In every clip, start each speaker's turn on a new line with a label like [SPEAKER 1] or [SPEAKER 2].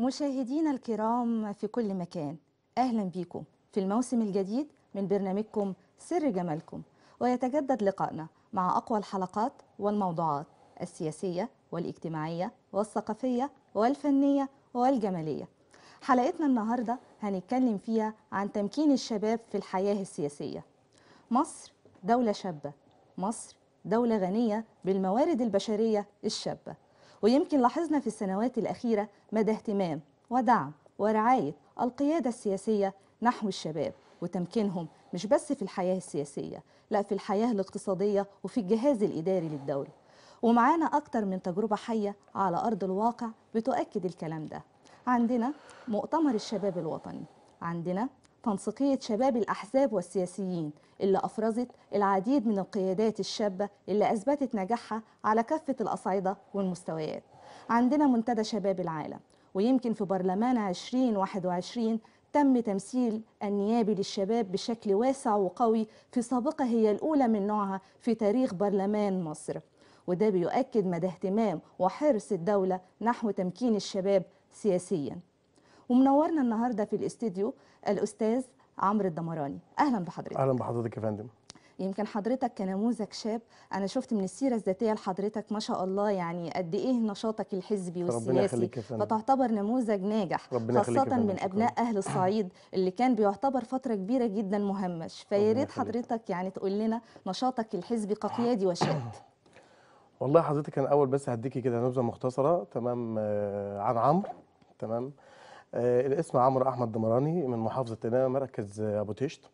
[SPEAKER 1] مشاهدينا الكرام في كل مكان أهلا بيكم في الموسم الجديد من برنامجكم سر جمالكم ويتجدد لقائنا مع أقوى الحلقات والموضوعات السياسية والاجتماعية والثقافية والفنية والجمالية حلقتنا النهاردة هنتكلم فيها عن تمكين الشباب في الحياة السياسية مصر دولة شابة مصر دولة غنية بالموارد البشرية الشابة ويمكن لاحظنا في السنوات الأخيرة مدى اهتمام ودعم ورعاية القيادة السياسية نحو الشباب وتمكينهم مش بس في الحياة السياسية لا في الحياة الاقتصادية وفي الجهاز الإداري للدولة ومعانا أكتر من تجربة حية على أرض الواقع بتؤكد الكلام ده عندنا مؤتمر الشباب الوطني عندنا تنسيقية شباب الأحزاب والسياسيين اللي أفرزت العديد من القيادات الشابة اللي أثبتت نجاحها على كافة الأصعدة والمستويات عندنا منتدى شباب العالم ويمكن في برلمان 2021 تم تمثيل النيابي للشباب بشكل واسع وقوي في سابقة هي الأولى من نوعها في تاريخ برلمان مصر وده بيؤكد مدى اهتمام وحرص الدولة نحو تمكين الشباب سياسياً ومنورنا النهارده في الاستديو الاستاذ عمرو الدمراني اهلا بحضرتك
[SPEAKER 2] اهلا بحضرتك يا فندم
[SPEAKER 1] يمكن حضرتك كنموذج شاب انا شفت من السيره الذاتيه لحضرتك ما شاء الله يعني قد ايه نشاطك الحزبي والسياسي فتعتبر نموذج ناجح خاصه من ابناء اهل الصعيد اللي كان بيعتبر فتره كبيره جدا مهمش فيا ريت حضرتك يعني تقول لنا نشاطك الحزبي كقيادي وشاب
[SPEAKER 2] والله حضرتك انا اول بس هديكي كده نبذه مختصره تمام آه، عن عمرو تمام آه، الاسم عمرو احمد دمراني من محافظه قنا مركز ابو تشت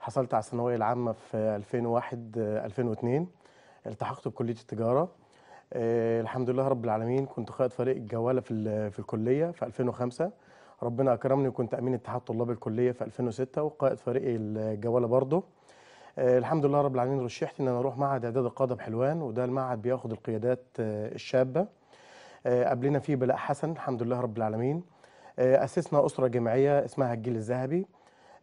[SPEAKER 2] حصلت على الثانويه العامه في 2001 2002 آه، التحقت بكليه التجاره آه، الحمد لله رب العالمين كنت قائد فريق الجواله في في الكليه في 2005 ربنا اكرمني وكنت امين اتحاد طلاب الكليه في 2006 وقائد فريق الجواله برضه الحمد لله رب العالمين رشحت ان انا اروح معهد اعداد القاده بحلوان وده المعهد بياخد القيادات الشابه قبلنا فيه بلاء حسن الحمد لله رب العالمين آه، أسسنا أسرة جامعية اسمها الجيل الذهبي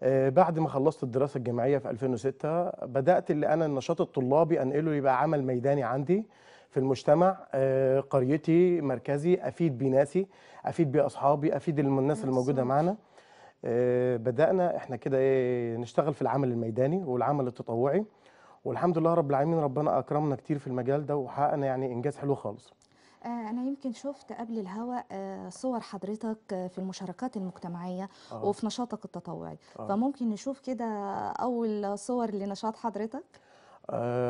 [SPEAKER 2] آه، بعد ما خلصت الدراسة الجامعية في 2006 بدأت اللي أنا النشاط الطلابي أنقله يبقى عمل ميداني عندي في المجتمع آه، قريتي مركزي أفيد بناسي أفيد بأصحابي أفيد الناس الموجودة معنا بدأنا إحنا كده إيه، نشتغل في العمل الميداني والعمل التطوعي والحمد لله رب العالمين ربنا أكرمنا كتير في المجال ده وحققنا يعني إنجاز حلو خالص
[SPEAKER 1] آه، أنا يمكن شفت قبل الهواء آه، صور حضرتك آه، في المشاركات المجتمعية آه. وفي
[SPEAKER 2] نشاطك التطوعي آه. فممكن
[SPEAKER 1] نشوف كده أول صور لنشاط حضرتك؟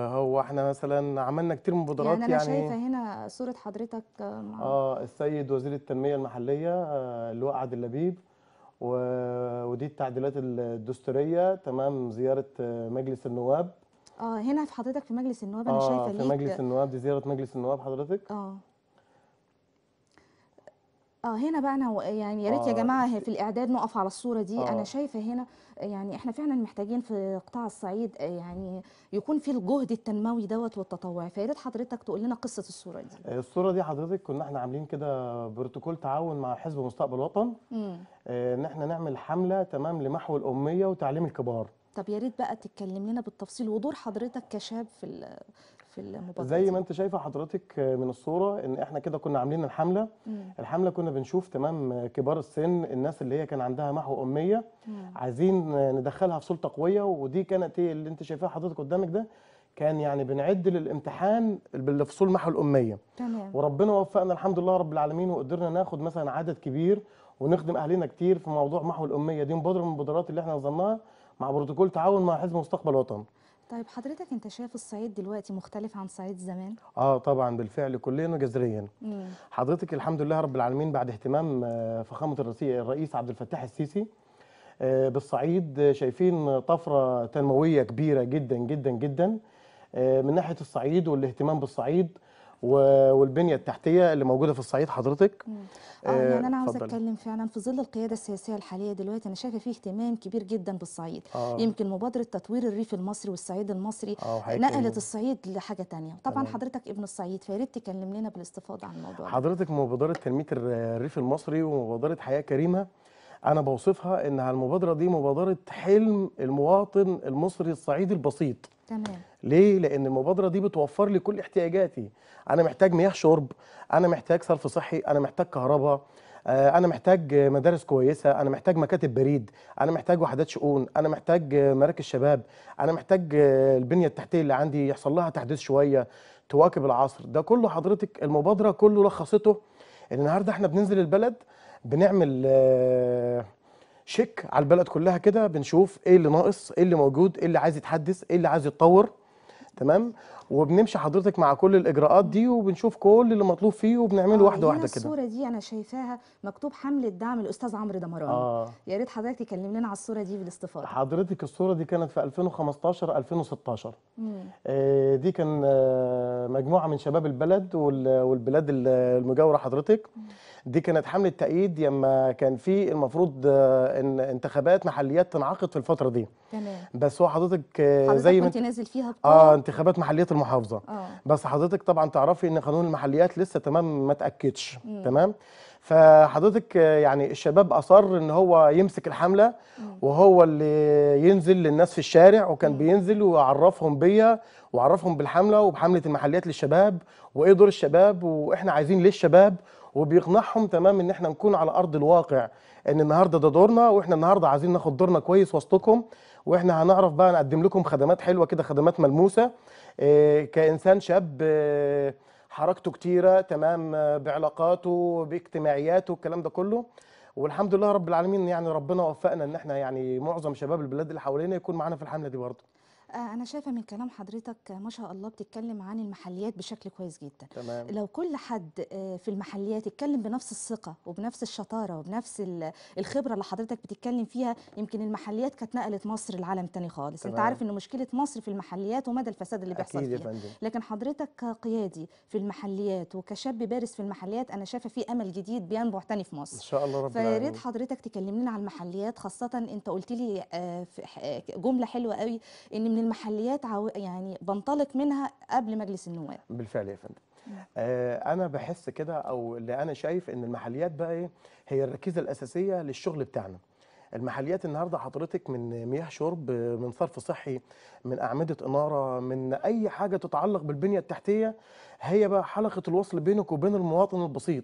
[SPEAKER 2] هو احنا مثلا عملنا كتير مبادرات يعني انا يعني شايفه
[SPEAKER 1] هنا صوره حضرتك مع
[SPEAKER 2] اه السيد وزير التنميه المحليه اللواء عادل لبيب ودي التعديلات الدستوريه تمام زياره مجلس النواب
[SPEAKER 1] اه هنا في حضرتك في مجلس النواب انا آه شايفه ليك في مجلس
[SPEAKER 2] النواب دي زياره مجلس النواب حضرتك اه
[SPEAKER 1] اه هنا بقى انا يعني يا ريت يا آه، جماعه في الاعداد نقف على الصوره دي آه. انا شايفه هنا يعني احنا فعلا محتاجين في قطاع الصعيد آه، يعني يكون في الجهد التنموي دوت والتطوعي فيا ريت حضرتك تقول لنا قصه الصوره دي
[SPEAKER 2] آه، الصوره دي حضرتك كنا احنا عاملين كده بروتوكول تعاون مع حزب مستقبل وطن ان آه احنا نعمل حمله تمام لمحو الاميه وتعليم الكبار
[SPEAKER 1] طب يا ريت بقى تتكلم لنا بالتفصيل ودور حضرتك كشاب في في المبادره زي
[SPEAKER 2] ما انت شايفه حضرتك من الصوره ان احنا كده كنا عاملين الحمله مم. الحمله كنا بنشوف تمام كبار السن الناس اللي هي كان عندها محو اميه مم. عايزين ندخلها في سلطه قويه ودي كانت ايه اللي انت شايفاه حضرتك قدامك ده كان يعني بنعد للامتحان بالفصول محو الاميه تمام وربنا وفقنا الحمد لله رب العالمين وقدرنا ناخد مثلا عدد كبير ونخدم اهلنا كتير في موضوع محو الاميه دي مبادره من المبادرات اللي احنا نظمناها مع بروتوكول تعاون مع حزب مستقبل وطن
[SPEAKER 1] طيب حضرتك انت شايف الصعيد دلوقتي مختلف عن صعيد زمان
[SPEAKER 2] اه طبعا بالفعل كليا وجذريا حضرتك الحمد لله رب العالمين بعد اهتمام آه، فخامه الرئيس عبد الفتاح السيسي آه، بالصعيد شايفين طفره تنمويه كبيره جدا جدا جدا آه، من ناحيه الصعيد والاهتمام بالصعيد والبنيه التحتيه اللي موجوده في الصعيد حضرتك اه يعني آه، انا عاوزه اتكلم
[SPEAKER 1] فعلا في ظل القياده السياسيه الحاليه دلوقتي انا شايفه في اهتمام كبير جدا بالصعيد آه. يمكن مبادره تطوير الريف المصري والصعيد المصري آه نقلت الصعيد لحاجه ثانيه طبعا آه. حضرتك ابن الصعيد فيا ريت تكلم لنا بالاستفاضه عن الموضوع
[SPEAKER 2] حضرتك مبادره تنميه الريف المصري ومبادره حياه كريمه انا بوصفها انها المبادره دي مبادره حلم المواطن المصري الصعيدي البسيط تمام ليه؟ لأن المبادرة دي بتوفر لي كل احتياجاتي أنا محتاج مياه شرب أنا محتاج صرف صحي أنا محتاج كهرباء آه، انا محتاج مدارس كويسه انا محتاج مكاتب بريد انا محتاج وحدات شؤون انا محتاج مراكز شباب انا محتاج آه، البنيه التحتيه اللي عندي يحصل لها تحديث شويه تواكب العصر ده كله حضرتك المبادره كله لخصته ان النهارده احنا بننزل البلد بنعمل آه، شيك على البلد كلها كده بنشوف ايه اللي ناقص ايه اللي موجود ايه اللي عايز يتحدث ايه اللي عايز يتطور تمام وبنمشي حضرتك مع كل الاجراءات دي وبنشوف كل اللي مطلوب فيه وبنعمله آه، واحده آه واحده كده الصوره
[SPEAKER 1] دي انا شايفاها مكتوب حمله دعم الاستاذ عمرو دمران آه. يا ريت حضرتك تكلم لنا على الصوره دي بالاستفاضه
[SPEAKER 2] حضرتك الصوره دي كانت في 2015 2016 آه دي كان آه مجموعه من شباب البلد والبلاد المجاوره حضرتك مم. دي كانت حمله تأييد لما كان في المفروض آه، ان انتخابات محليات تنعقد في الفتره دي تمام بس هو حضرتك, آه، زي ما انت نازل فيها اه انتخابات محليات المحافظه آه. بس حضرتك طبعا تعرفي ان قانون المحليات لسه تمام ما اتاكدش تمام فحضرتك آه، يعني الشباب اصر ان هو يمسك الحمله وهو اللي ينزل للناس في الشارع وكان بينزل وعرفهم بيا وعرفهم بالحمله وبحمله المحليات للشباب وايه دور الشباب واحنا عايزين ليه الشباب وبيقنعهم تمام ان احنا نكون على ارض الواقع ان النهارده ده دورنا واحنا النهارده عايزين ناخد دورنا كويس وسطكم واحنا هنعرف بقى نقدم لكم خدمات حلوه كده خدمات ملموسه آه، كانسان شاب آه، حركته كتيره تمام آه، بعلاقاته باجتماعياته الكلام ده كله والحمد لله رب العالمين يعني ربنا وفقنا ان احنا يعني معظم شباب البلاد اللي حوالينا يكون معانا في الحمله دي برضه
[SPEAKER 1] آه، انا شايفه من كلام حضرتك ما شاء الله بتتكلم عن المحليات بشكل كويس جدا تمام. لو كل حد آه، في المحليات اتكلم بنفس الثقه وبنفس الشطاره وبنفس الخبره اللي حضرتك بتتكلم فيها يمكن المحليات كانت نقلت مصر العالم تاني خالص تمام. انت عارف ان مشكله مصر في المحليات ومدى الفساد اللي بيحصل فيها لكن حضرتك كقيادي في المحليات وكشاب بارز في المحليات انا شايفه في امل جديد بينبع تاني في مصر ان
[SPEAKER 2] شاء الله رب فيا ريت
[SPEAKER 1] حضرتك تكلمنا على المحليات خاصه انت قلت لي آه، جمله حلوه قوي ان من المحليات عو... يعني بنطلق منها قبل مجلس النواب
[SPEAKER 2] بالفعل يا فندم آه انا بحس كده او اللي انا شايف ان المحليات بقى ايه هي الركيزه الاساسيه للشغل بتاعنا المحليات النهارده حضرتك من مياه شرب من صرف صحي من اعمده اناره من اي حاجه تتعلق بالبنيه التحتيه هي بقى حلقه الوصل بينك وبين المواطن البسيط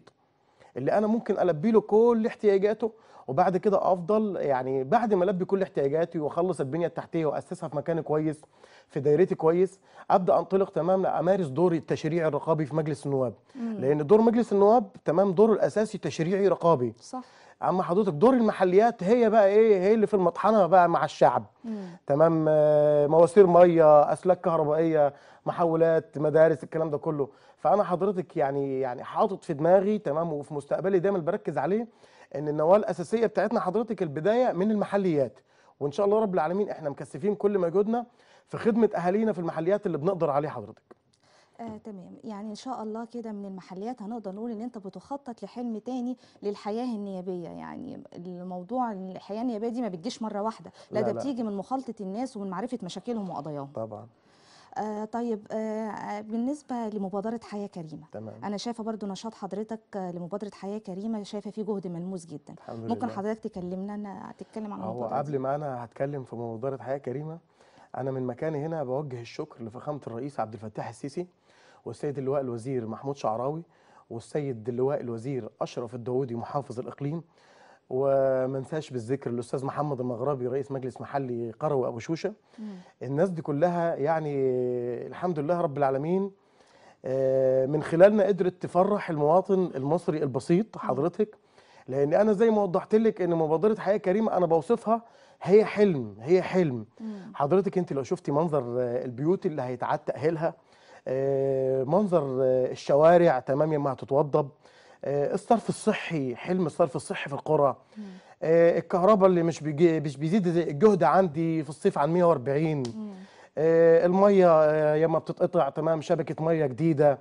[SPEAKER 2] اللي انا ممكن البي له كل احتياجاته وبعد كده افضل يعني بعد ما البي كل احتياجاتي واخلص البنيه التحتيه واسسها في مكان كويس في دايرتي كويس ابدا انطلق تمام امارس دوري التشريعي الرقابي في مجلس النواب مم. لان دور مجلس النواب تمام دوره الاساسي تشريعي رقابي صح اما حضرتك دور المحليات هي بقى ايه هي اللي في المطحنه بقى مع الشعب مم. تمام آه، مواسير ميه اسلاك كهربائيه محولات مدارس الكلام ده كله فانا حضرتك يعني يعني حاطط في دماغي تمام وفي مستقبلي دايما بركز عليه ان النواة الاساسيه بتاعتنا حضرتك البدايه من المحليات وان شاء الله رب العالمين احنا مكثفين كل مجهودنا في خدمه اهالينا في المحليات اللي بنقدر عليه حضرتك
[SPEAKER 1] آه، تمام يعني ان شاء الله كده من المحليات هنقدر نقول ان انت بتخطط لحلم تاني للحياه النيابيه يعني الموضوع الحياه النيابيه دي ما بتجيش مره واحده لا, لا ده بتيجي من مخالطه الناس ومن معرفه مشاكلهم وقضاياهم طبعا آه، طيب آه، بالنسبه لمبادره حياه كريمه تمام. انا شايفه برضو نشاط حضرتك لمبادره حياه كريمه شايفه فيه جهد ملموس جدا الحمد ممكن لله. حضرتك تكلمنا أنا هتتكلم عن هو قبل ما
[SPEAKER 2] انا هتكلم في مبادره حياه كريمه انا من مكاني هنا بوجه الشكر لفخامه الرئيس عبد الفتاح السيسي والسيد اللواء الوزير محمود شعراوي والسيد اللواء الوزير اشرف الداوودي محافظ الاقليم وما انساش بالذكر الاستاذ محمد المغربي رئيس مجلس محلي قروي ابو شوشه الناس دي كلها يعني الحمد لله رب العالمين آه، من خلالنا قدرت تفرح المواطن المصري البسيط حضرتك لان انا زي ما وضحت لك ان مبادره حياه كريمه انا بوصفها هي حلم هي حلم حضرتك انت لو شفتي منظر آه، البيوت اللي هيتعاد تاهيلها آه، منظر الشوارع تمام ما هتتوضب آه، الصرف الصحي حلم الصرف الصحي في القرى آه، الكهرباء اللي مش بيجي مش بيزيد الجهد عندي في الصيف عن 140 آه، الميه لما بتتقطع تمام شبكه ميه جديده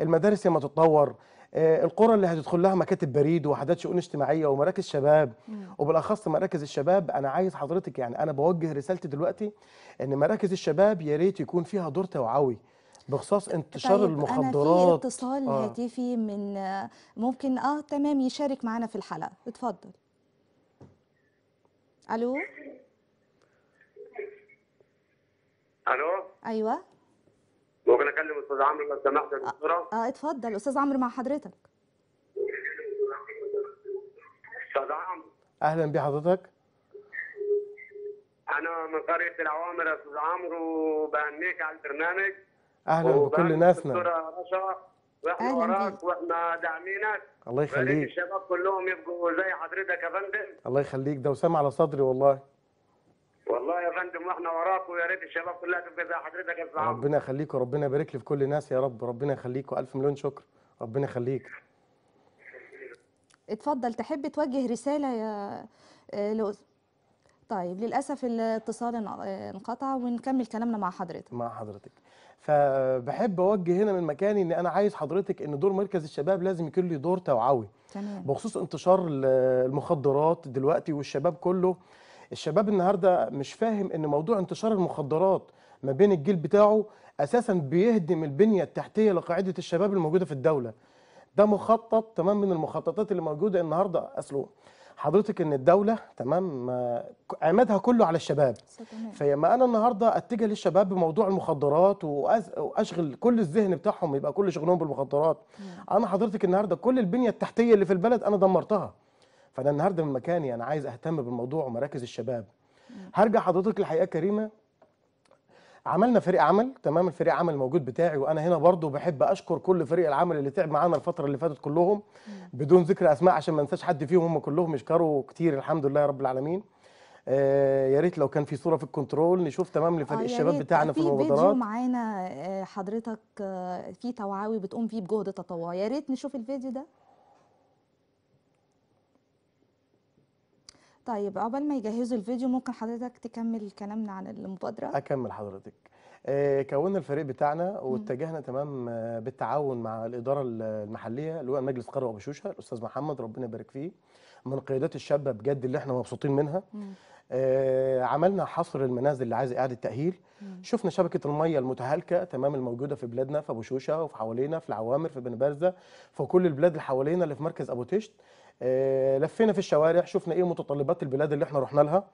[SPEAKER 2] المدارس لما تتطور القرى اللي هتدخل لها مكاتب بريد ووحدات شؤون اجتماعيه ومراكز شباب وبالاخص مراكز الشباب انا عايز حضرتك يعني انا بوجه رسالتي دلوقتي ان مراكز الشباب يا ريت يكون فيها دور توعوي بخصوص انتشار طيب المخدرات أنا في اتصال آه.
[SPEAKER 1] هاتفي من ممكن اه تمام يشارك معنا في الحلقه اتفضل الو الو ايوه
[SPEAKER 2] ممكن اكلم استاذ عمرو لو سمحت يا دكتوره
[SPEAKER 1] آه،, اه اتفضل استاذ
[SPEAKER 2] عمرو مع حضرتك استاذ عمرو اهلا بحضرتك انا من قريه العوامر يا استاذ عمرو وبهنيك على البرنامج اهلا بكل ناسنا نعم. واحنا وراك واحنا داعمينك الله يخليك الشباب كلهم يبقوا زي حضرتك يا فندم الله يخليك ده وسام على صدري والله والله يا فندم واحنا وراك ويا ريت الشباب كلها تبقى زي حضرتك يا فندم ربنا يخليك وربنا يبارك لي في كل ناس يا رب ربنا يخليك والف مليون شكر ربنا يخليك
[SPEAKER 1] اتفضل تحب توجه رساله يا آه، لؤلؤ طيب للاسف الاتصال انقطع ونكمل كلامنا مع حضرتك
[SPEAKER 2] مع حضرتك فبحب اوجه هنا من مكاني ان انا عايز حضرتك ان دور مركز الشباب لازم يكون له دور توعوي
[SPEAKER 3] تمام بخصوص
[SPEAKER 2] انتشار المخدرات دلوقتي والشباب كله الشباب النهارده مش فاهم ان موضوع انتشار المخدرات ما بين الجيل بتاعه اساسا بيهدم البنيه التحتيه لقاعده الشباب الموجوده في الدوله ده مخطط تمام من المخططات اللي موجوده النهارده اصله حضرتك ان الدوله تمام عمادها كله على الشباب فلما انا النهارده اتجه للشباب بموضوع المخدرات واشغل كل الذهن بتاعهم يبقى كل شغلهم بالمخدرات انا حضرتك النهارده كل البنيه التحتيه اللي في البلد انا دمرتها فانا النهارده من مكاني انا عايز اهتم بالموضوع ومراكز الشباب هرجع حضرتك لحقيقه كريمه عملنا فريق عمل تمام الفريق عمل موجود بتاعي وانا هنا برضو بحب اشكر كل فريق العمل اللي تعب معانا الفتره اللي فاتت كلهم بدون ذكر اسماء عشان ما انساش حد فيهم هم كلهم اشكروا كتير الحمد لله يا رب العالمين آه يا ريت لو كان في صوره في الكنترول نشوف تمام لفريق آه الشباب بتاعنا آه، في, في المبادرات فيديو
[SPEAKER 1] معانا آه، حضرتك آه، في توعوي بتقوم فيه بجهد تطوعي يا ريت نشوف الفيديو ده طيب قبل ما يجهزوا الفيديو ممكن حضرتك تكمل كلامنا عن المبادرة
[SPEAKER 2] أكمل حضرتك آه، كونا الفريق بتاعنا واتجهنا تمام آه، بالتعاون مع الإدارة المحلية اللي هو مجلس قرى أبو شوشة الأستاذ محمد ربنا يبارك فيه من القيادات الشابة بجد اللي احنا مبسوطين منها آه عملنا حصر المنازل اللي عايز اعاده تاهيل مم. شفنا شبكه الميه المتهالكه تمام الموجوده في بلادنا في ابو شوشه وفي حوالينا في العوامر في بن في كل البلاد اللي حوالينا اللي في مركز ابو تشت آه، لفينا في الشوارع شفنا ايه متطلبات البلاد اللي احنا رحنا لها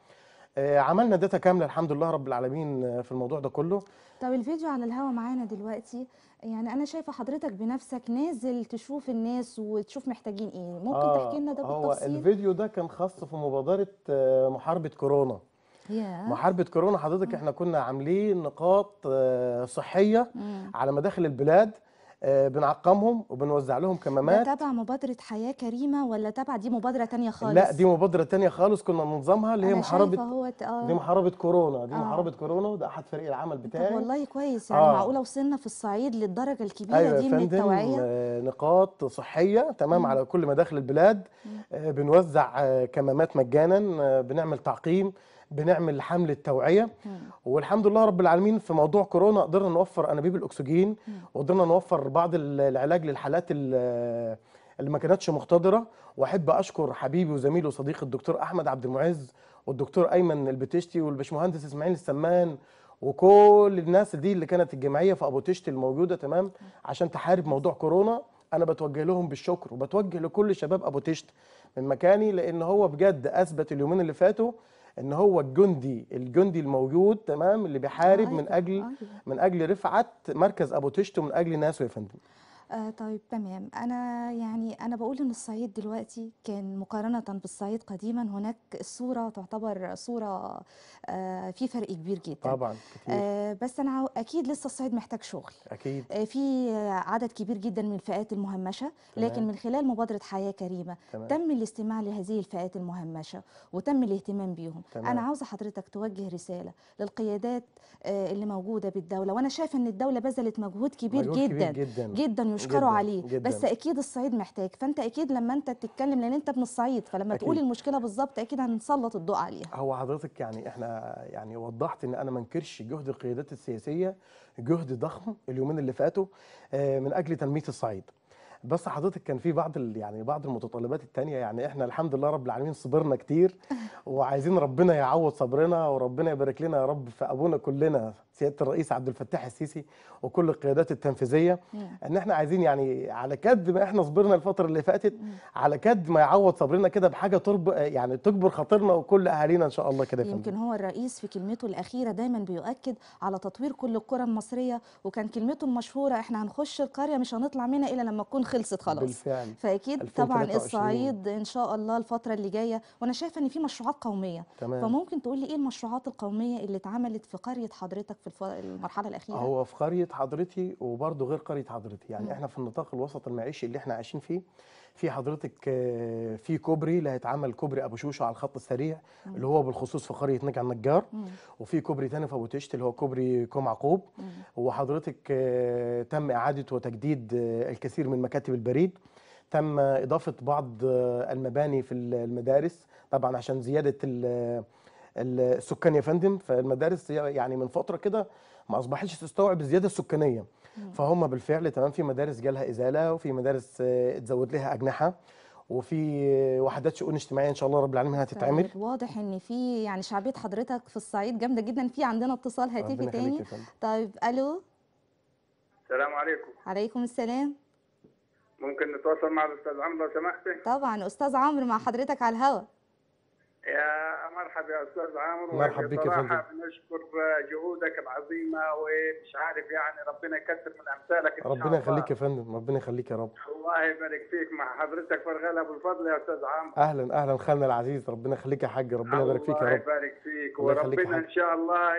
[SPEAKER 2] آه، عملنا داتا كامله الحمد لله رب العالمين آه، في الموضوع ده كله
[SPEAKER 1] طب الفيديو على الهوا معانا دلوقتي يعني انا شايفه حضرتك بنفسك نازل تشوف الناس وتشوف محتاجين ايه ممكن آه تحكي لنا ده بالتفصيل هو
[SPEAKER 2] الفيديو ده كان خاص في مبادره محاربه كورونا
[SPEAKER 3] yeah. محاربه
[SPEAKER 2] كورونا حضرتك احنا كنا عاملين نقاط صحيه على مداخل البلاد آه، بنعقمهم وبنوزع لهم كمامات ده تبع
[SPEAKER 1] مبادره حياه كريمه ولا تبع دي مبادره تانية خالص لا دي
[SPEAKER 2] مبادره تانية خالص كنا بننظمها اللي هي محاربه آه. دي محاربه كورونا دي آه. محاربه كورونا وده احد فريق العمل بتاعي طب والله
[SPEAKER 1] كويس يعني آه. معقوله وصلنا في الصعيد للدرجه الكبيره أيوة دي من التوعيه
[SPEAKER 2] آه، نقاط صحيه تمام مم. على كل مداخل البلاد مم. آه، بنوزع كمامات مجانا بنعمل تعقيم بنعمل حمله توعيه والحمد لله رب العالمين في موضوع كورونا قدرنا نوفر انابيب الاكسجين وقدرنا نوفر بعض العلاج للحالات اللي ما كانتش مختضره واحب اشكر حبيبي وزميلي وصديقي الدكتور احمد عبد المعز والدكتور ايمن البتشتي والبشمهندس اسماعيل السمان وكل الناس دي اللي كانت الجمعيه في ابو تشتي الموجوده تمام عشان تحارب موضوع كورونا انا بتوجه لهم بالشكر وبتوجه لكل شباب ابو تشت من مكاني لان هو بجد اثبت اليومين اللي فاتوا ان هو الجندي الجندي الموجود تمام اللي بيحارب آه، أيوة، أيوة. من اجل من اجل رفعه مركز ابو تشتو من اجل ناسه يا فندم
[SPEAKER 1] آه طيب تمام انا يعني انا بقول ان الصعيد دلوقتي كان مقارنة بالصعيد قديما هناك الصورة تعتبر صورة آه في فرق كبير جدا طبعا كتير. آه بس انا اكيد لسه الصعيد محتاج شغل اكيد آه في عدد كبير جدا من الفئات المهمشة لكن من خلال مبادرة حياة كريمة تمام. تم الاستماع لهذه الفئات المهمشة وتم الاهتمام بيهم تمام. انا عاوزة حضرتك توجه رسالة للقيادات آه اللي موجودة بالدولة وانا شايفة ان الدولة بذلت مجهود كبير مجهود جدا كبير جدا, جداً ويشكروا جداً عليه جداً بس اكيد الصعيد محتاج فانت اكيد لما انت تتكلم لان انت من الصعيد فلما أكيد. تقول المشكله بالظبط اكيد هنسلط الضوء عليها
[SPEAKER 2] هو حضرتك يعني احنا يعني وضحت ان انا ما انكرش جهد القيادات السياسيه جهد ضخم اليومين اللي فاتوا آه، من اجل تنميه الصعيد بس حضرتك كان في بعض يعني بعض المتطلبات التانية يعني احنا الحمد لله رب العالمين صبرنا كتير وعايزين ربنا يعوض صبرنا وربنا يبارك لنا يا رب في ابونا كلنا سياده الرئيس عبد الفتاح السيسي وكل القيادات التنفيذيه ان احنا عايزين يعني على قد ما احنا صبرنا الفتره اللي فاتت على قد ما يعوض صبرنا كده بحاجه ترب يعني تكبر خاطرنا وكل اهالينا ان شاء الله كده يمكن
[SPEAKER 1] هو الرئيس في كلمته الاخيره دايما بيؤكد على تطوير كل القرى المصريه وكان كلمته المشهوره احنا هنخش القريه مش هنطلع منها الا لما تكون خلصت خلاص بالفعل فاكيد طبعا الصعيد ان شاء الله الفتره اللي جايه وانا شايفه ان في مشروعات قوميه تمام. فممكن تقول لي ايه المشروعات القوميه اللي اتعملت في قريه حضرتك في
[SPEAKER 2] المرحله الاخيره هو في قريه حضرتي وبرضه غير قريه حضرتي يعني م. احنا في النطاق الوسط المعيشي اللي احنا عايشين فيه في حضرتك آه، في كوبري اللي هيتعمل كوبري ابو شوشه على الخط السريع م. اللي هو بالخصوص في قريه نجع النجار م. وفي كوبري تاني في ابو تشت اللي هو كوبري كوم عقوب م. وحضرتك آه، تم اعاده وتجديد آه، الكثير من مكاتب البريد تم اضافه بعض المباني في المدارس طبعا عشان زياده السكان يا فندم فالمدارس يعني من فتره كده ما اصبحتش تستوعب الزياده السكانيه فهم بالفعل تمام في مدارس جالها ازاله وفي مدارس اتزود لها اجنحه وفي وحدات شؤون اجتماعيه ان شاء الله رب العالمين هتتعمل طيب،
[SPEAKER 1] واضح ان في يعني شعبيه حضرتك في الصعيد جامده جدا في عندنا اتصال هاتفي تاني طيب الو السلام عليكم عليكم السلام ممكن نتواصل مع الاستاذ عمرو لو سمحتي طبعا استاذ عمرو مع حضرتك على الهواء يا مرحبا يا استاذ عامر مرحبا بك يا فندم بنشكر جهودك العظيمه ومش عارف يعني ربنا يكثر من امثالك ربنا يخليك يا
[SPEAKER 2] فندم ربنا يخليك يا رب
[SPEAKER 1] الله يبارك فيك مع حضرتك فرغله ابو الفضل يا استاذ عامر
[SPEAKER 2] اهلا اهلا خالنا العزيز ربنا يخليك يا حاج ربنا يبارك فيك يا رب الله يبارك
[SPEAKER 1] فيك وربنا ان شاء الله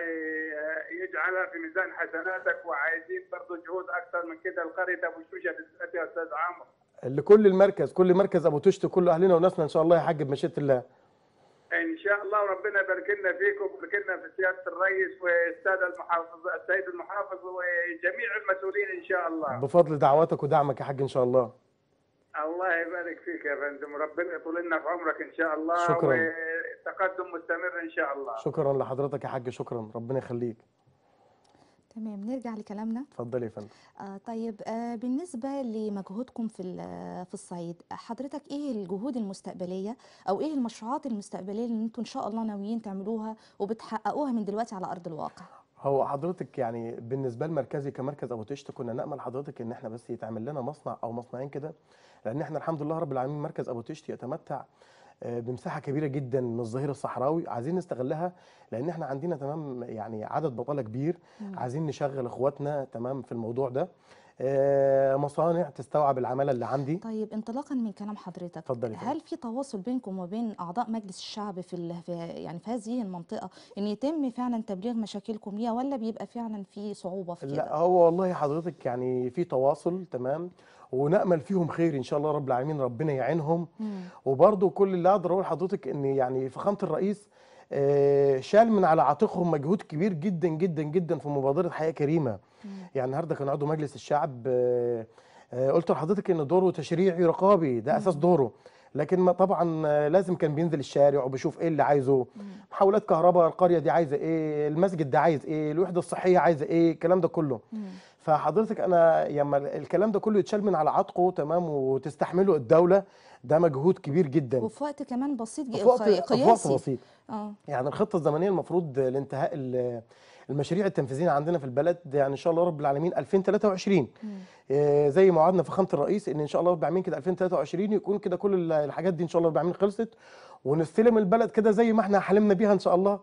[SPEAKER 1] يجعلها في ميزان حسناتك وعايزين برضه جهود اكثر من كده لقريه ابو شوشه بالذات يا استاذ عامر
[SPEAKER 2] لكل المركز كل مركز ابو تشت كله اهلنا وناسنا ان شاء الله يا حاج بمشيئه الله
[SPEAKER 1] ان شاء الله وربنا يبارك لنا فيكم ويبارك لنا في سياده الرئيس والساده المحافظ السيد المحافظ وجميع المسؤولين ان شاء الله
[SPEAKER 2] بفضل دعواتك ودعمك يا حاج ان شاء الله
[SPEAKER 1] الله يبارك فيك يا فندم ربنا يطول لنا في عمرك ان شاء الله شكرا وتقدم مستمر ان شاء الله
[SPEAKER 2] شكرا لحضرتك يا حاج شكرا ربنا يخليك
[SPEAKER 1] تمام نرجع لكلامنا اتفضلي يا فندم آه طيب آه بالنسبه لمجهودكم في في الصعيد حضرتك ايه الجهود المستقبليه او ايه المشروعات المستقبليه اللي انتم ان شاء الله ناويين تعملوها وبتحققوها من دلوقتي على ارض الواقع
[SPEAKER 2] هو حضرتك يعني بالنسبه لمركزي كمركز ابو تشت كنا نامل حضرتك ان احنا بس يتعمل لنا مصنع او مصنعين كده لان احنا الحمد لله رب العالمين مركز ابو تشت يتمتع آه، بمساحه كبيره جدا من الظهير الصحراوي عايزين نستغلها لان احنا عندنا تمام يعني عدد بطاله كبير عايزين نشغل اخواتنا تمام في الموضوع ده آه، مصانع تستوعب العماله اللي عندي طيب انطلاقا من كلام حضرتك اتفضلي
[SPEAKER 1] هل في تواصل بينكم وبين اعضاء مجلس الشعب في, يعني في هذه المنطقه ان يتم فعلا تبليغ مشاكلكم ليها ولا بيبقى فعلا في صعوبه في كده لا
[SPEAKER 2] هو والله حضرتك يعني في تواصل تمام ونامل فيهم خير ان شاء الله رب العالمين ربنا يعينهم وبرده كل اللي اقدر اقول لحضرتك ان يعني فخامه الرئيس آه، شال من على عاتقهم مجهود كبير جدا جدا جدا في مبادره حياه كريمه يعني النهارده كان عضو مجلس الشعب آه، آه، قلت لحضرتك ان دوره تشريعي رقابي ده اساس دوره لكن ما طبعا لازم كان بينزل الشارع وبيشوف ايه اللي عايزه محاولات كهرباء القريه دي عايزه ايه المسجد ده عايز ايه الوحده الصحيه عايزه ايه الكلام ده كله فحضرتك انا لما الكلام ده كله يتشال من على عاتقه تمام وتستحمله الدوله ده مجهود كبير جدا وفي
[SPEAKER 1] وقت كمان بسيط في وقت قياسي
[SPEAKER 2] وقت بسيط آه. يعني الخطه الزمنيه المفروض لانتهاء المشاريع التنفيذيه عندنا في البلد يعني ان شاء الله رب العالمين 2023 آه زي ما وعدنا فخامه الرئيس ان ان شاء الله رب العالمين كده 2023 يكون كده كل الحاجات دي ان شاء الله رب العالمين خلصت ونستلم البلد كده زي ما احنا حلمنا بيها ان شاء الله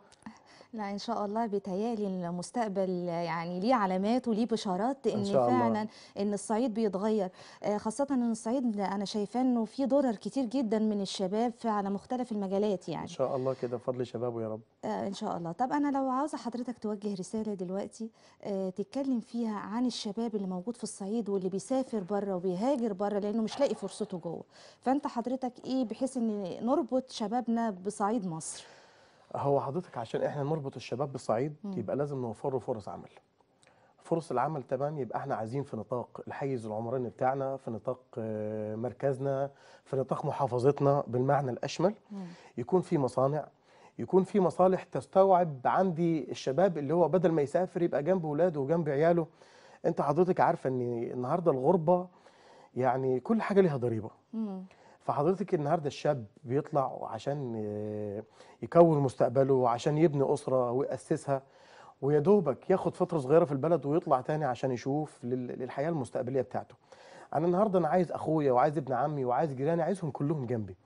[SPEAKER 1] لا ان شاء الله بيتهيالي المستقبل يعني ليه علامات وليه بشارات ان, إن شاء فعلا الله. ان الصعيد بيتغير آه، خاصه ان الصعيد انا شايفاه انه في درر كتير جدا من الشباب على مختلف المجالات يعني ان
[SPEAKER 2] شاء الله كده بفضل شبابه يا رب
[SPEAKER 1] آه، ان شاء الله طب انا لو عاوزه حضرتك توجه رساله دلوقتي آه، تتكلم فيها عن الشباب اللي موجود في الصعيد واللي بيسافر بره وبيهاجر بره لانه مش لاقي فرصته جوه فانت حضرتك ايه بحيث ان نربط شبابنا بصعيد
[SPEAKER 2] مصر هو حضرتك عشان احنا نربط الشباب بالصعيد يبقى لازم نوفر له فرص عمل فرص العمل تمام يبقى احنا عايزين في نطاق الحيز العمراني بتاعنا في نطاق آه، مركزنا في نطاق محافظتنا بالمعنى الاشمل يكون في مصانع يكون في مصالح تستوعب عندي الشباب اللي هو بدل ما يسافر يبقى جنب ولاده وجنب عياله انت حضرتك عارفه ان النهارده الغربه يعني كل حاجه ليها ضريبه مم. فحضرتك النهارده الشاب بيطلع عشان آه، يكون مستقبله وعشان يبني اسره وياسسها ويا دوبك ياخد فتره صغيره في البلد ويطلع تاني عشان يشوف للحياه المستقبليه بتاعته. انا النهارده انا عايز اخويا وعايز ابن عمي وعايز جيراني عايزهم كلهم جنبي.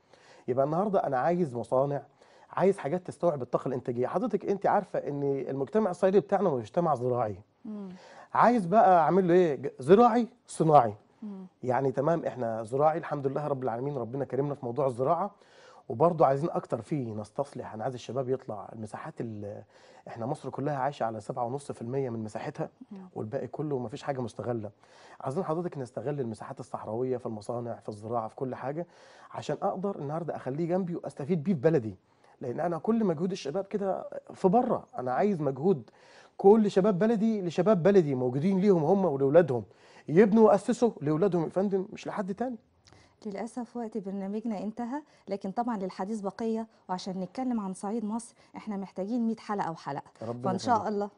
[SPEAKER 2] يبقى النهارده انا عايز مصانع عايز حاجات تستوعب الطاقه الانتاجيه، حضرتك انت عارفه ان المجتمع الصعيدي بتاعنا مجتمع زراعي. عايز بقى اعمل له ايه؟ زراعي صناعي. يعني تمام احنا زراعي الحمد لله رب العالمين ربنا كرمنا في موضوع الزراعه وبرضه عايزين اكتر فيه نستصلح انا عايز الشباب يطلع المساحات احنا مصر كلها عايشه على 7.5% من مساحتها والباقي كله ما فيش حاجه مستغله عايزين حضرتك نستغل المساحات الصحراويه في المصانع في الزراعه في كل حاجه عشان اقدر النهارده اخليه جنبي واستفيد بيه في بلدي لان انا كل مجهود الشباب كده في بره انا عايز مجهود كل شباب بلدي لشباب بلدي موجودين ليهم هم ولاولادهم يبنوا واسسوا لاولادهم يا فندم مش لحد تاني
[SPEAKER 1] للأسف وقت برنامجنا انتهى لكن طبعا للحديث بقية وعشان نتكلم عن صعيد مصر احنا محتاجين 100 حلقة وحلقة فإن شاء الله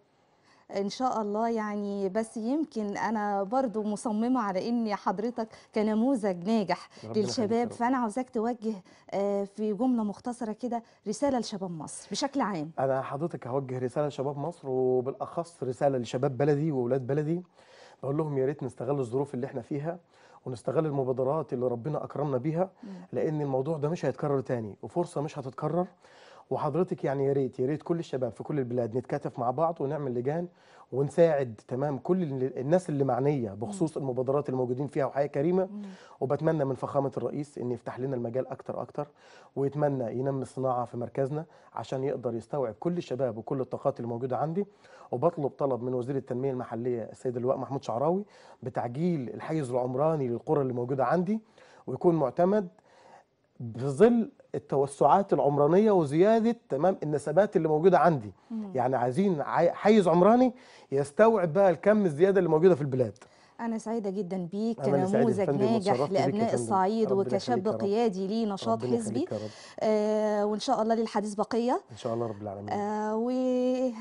[SPEAKER 1] ان شاء الله يعني بس يمكن انا برضو مصممه على ان حضرتك كنموذج ناجح للشباب فانا عاوزاك توجه آه، في جمله مختصره كده رساله لشباب مصر بشكل عام
[SPEAKER 2] انا حضرتك هوجه رساله لشباب مصر وبالاخص رساله لشباب بلدي واولاد بلدي نقول لهم يا ريت نستغل الظروف اللي احنا فيها ونستغل المبادرات اللي ربنا اكرمنا بيها لان الموضوع ده مش هيتكرر تاني وفرصه مش هتتكرر وحضرتك يعني يا ريت يا ريت كل الشباب في كل البلاد نتكاتف مع بعض ونعمل لجان ونساعد تمام كل الناس اللي معنيه بخصوص المبادرات الموجودين فيها وحياه كريمه وبتمنى من فخامه الرئيس ان يفتح لنا المجال اكتر اكتر ويتمنى ينمي الصناعه في مركزنا عشان يقدر يستوعب كل الشباب وكل الطاقات اللي موجوده عندي وبطلب طلب من وزير التنميه المحليه السيد اللواء محمود شعراوي بتعجيل الحيز العمراني للقرى اللي موجوده عندي ويكون معتمد بظل التوسعات العمرانيه وزياده تمام النسبات اللي موجوده عندي مم. يعني عايزين حيز عمراني يستوعب بقى الكم الزياده اللي موجوده في البلاد
[SPEAKER 1] أنا سعيدة جدا بيك كنموذج ناجح لأبناء الصعيد وكشاب قيادي ليه نشاط حزبي آه وإن شاء الله للحديث بقية
[SPEAKER 2] إن شاء الله رب العالمين
[SPEAKER 1] آه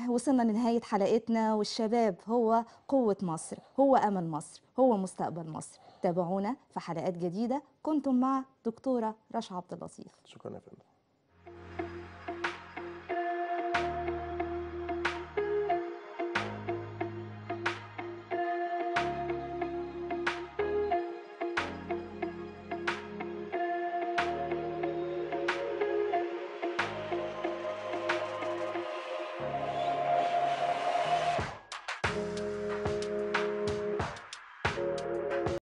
[SPEAKER 1] ووصلنا لنهاية حلقتنا والشباب هو قوة مصر هو أمل مصر هو مستقبل مصر تابعونا في حلقات جديدة كنتم مع دكتورة رشا عبد اللطيف شكرا يا فندم